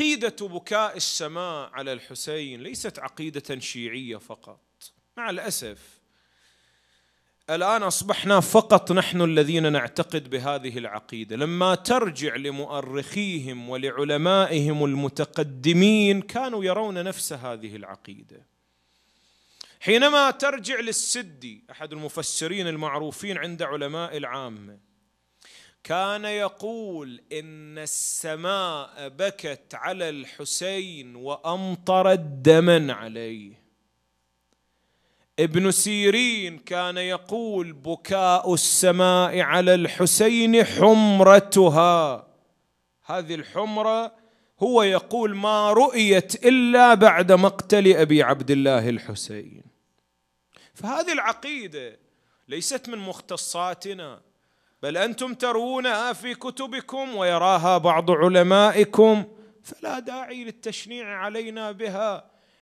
عقيده بكاء السماء على الحسين ليست عقيده شيعيه فقط مع الاسف الان اصبحنا فقط نحن الذين نعتقد بهذه العقيده لما ترجع لمؤرخيهم ولعلمائهم المتقدمين كانوا يرون نفس هذه العقيده حينما ترجع للسدي احد المفسرين المعروفين عند علماء العامه كان يقول ان السماء بكت على الحسين وامطرت دما عليه ابن سيرين كان يقول بكاء السماء على الحسين حمرتها هذه الحمره هو يقول ما رؤيت الا بعد مقتل ابي عبد الله الحسين فهذه العقيده ليست من مختصاتنا بل انتم تروونها في كتبكم ويراها بعض علمائكم فلا داعي للتشنيع علينا بها